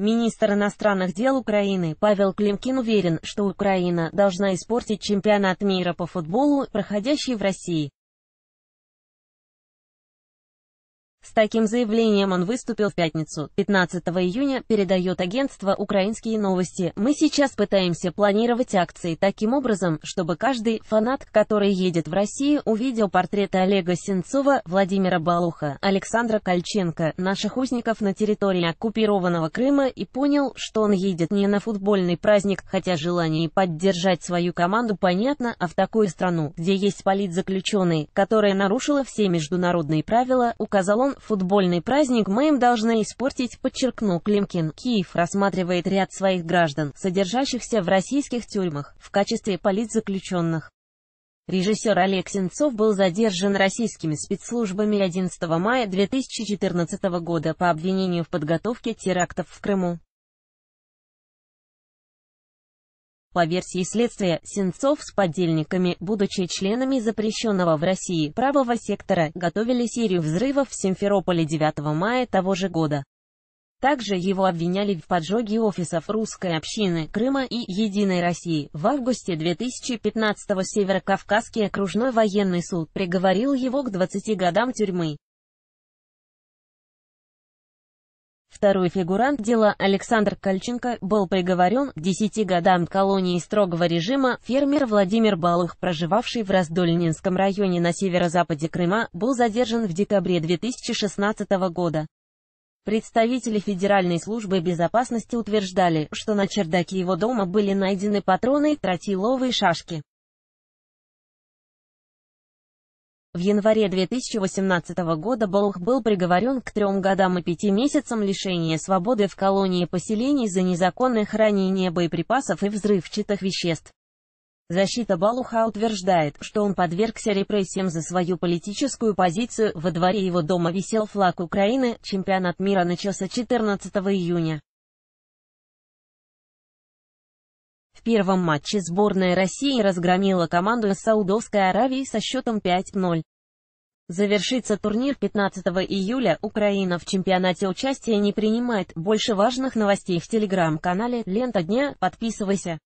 Министр иностранных дел Украины Павел Климкин уверен, что Украина должна испортить чемпионат мира по футболу, проходящий в России. С таким заявлением он выступил в пятницу, 15 июня, передает агентство «Украинские новости». «Мы сейчас пытаемся планировать акции таким образом, чтобы каждый фанат, который едет в Россию, увидел портреты Олега Сенцова, Владимира Балуха, Александра Кольченко, наших узников на территории оккупированного Крыма и понял, что он едет не на футбольный праздник, хотя желание поддержать свою команду понятно, а в такую страну, где есть политзаключенные, которая нарушила все международные правила, указал он сторон, футбольный праздник мы им должны испортить, подчеркнул Климкин. Киев рассматривает ряд своих граждан, содержащихся в российских тюрьмах, в качестве политзаключенных. Режиссер Олег Сенцов был задержан российскими спецслужбами 11 мая 2014 года по обвинению в подготовке терактов в Крыму. По версии следствия, Сенцов с подельниками, будучи членами запрещенного в России правого сектора, готовили серию взрывов в Симферополе 9 мая того же года. Также его обвиняли в поджоге офисов русской общины Крыма и «Единой России». В августе 2015-го Северокавказский окружной военный суд приговорил его к 20 годам тюрьмы. Второй фигурант дела Александр Кальченко был приговорен к 10 годам колонии строгого режима. Фермер Владимир Балух, проживавший в Раздольнинском районе на северо-западе Крыма, был задержан в декабре 2016 года. Представители Федеральной службы безопасности утверждали, что на чердаке его дома были найдены патроны и тротиловые шашки. В январе 2018 года Болх был приговорен к трем годам и пяти месяцам лишения свободы в колонии поселений за незаконное хранение боеприпасов и взрывчатых веществ. Защита Балуха утверждает, что он подвергся репрессиям за свою политическую позицию, во дворе его дома висел флаг Украины, чемпионат мира начался 14 июня. В первом матче сборная России разгромила команду из Саудовской Аравии со счетом 5-0. Завершится турнир 15 июля. Украина в чемпионате участия не принимает. Больше важных новостей в телеграм-канале «Лента дня». Подписывайся.